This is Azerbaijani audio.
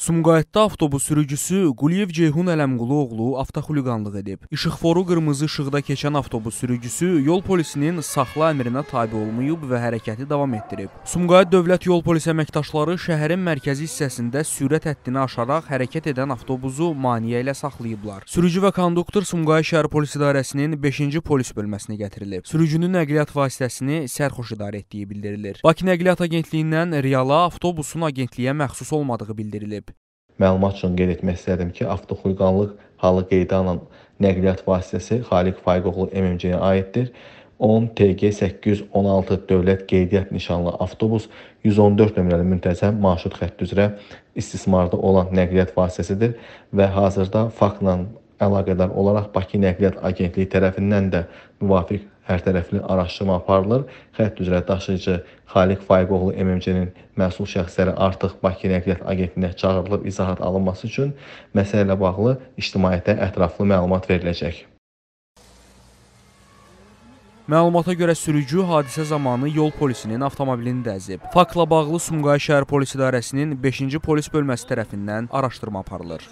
Sumqayıtda avtobus sürücüsü Quliyev Ceyhun Ələmquluoğlu avtoxuliqanlıq edib. İşıqforu qırmızı işıqda keçən avtobus sürücüsü yol polisinin saxla əmrinə tabi olmayıb və hərəkəti davam etdirib. Sumqayıt Dövlət Yol Polisi əməkdaşları şəhərin mərkəzi hissəsində sürət həddini aşaraq hərəkət edən avtobusu maniyə ilə saxlayıblar. Sürücü və konduktor Sumqayıt Şəhər Polis İdarəsinin 5-ci polis bölməsinə gətirilib. Sürücünün nəqliyyat vasitəsini sərxoş idarə etdiyi bildirilir. Bakı Nəqliyyat Agentliyindən Riyala avtobusun agentliyə məxsus olmadığı bildirilib. Məlumat üçün qeyd etmək istərdim ki, avtoxuyğanlıq halı qeydə alınan nəqliyyat vasitəsi Xaliq Faiqoğlu MMC-yə aiddir. 10 TG 816 dövlət qeydiyyat nişanlı avtobus 114 nömrəli müntəzəm marşrut xətti üzrə istismarda olan nəqliyyat vasitəsidir və hazırda faktla əlaqədar olaraq Bakı Nəqliyyat Agentliyi tərəfindən də müvafiq hərtərəfli araşdırma aparılır. Xətt üzrə daşıyıcı Xaliq Faiqoğlu MMC-nin məsul şəxsləri artıq Bakı Nəqliyyat Agentliyinə çağırılıb izahat alınması üçün məsələ ilə bağlı ictimaiyyətə ətraflı məlumat veriləcək. Məlumata görə sürücü hadisə zamanı yol polisinin avtomobilini dəzib. Faktla bağlı Sumqayı şəhər polis idarəsinin 5-ci polis bölməsi tərəfindən araşdırma aparılır.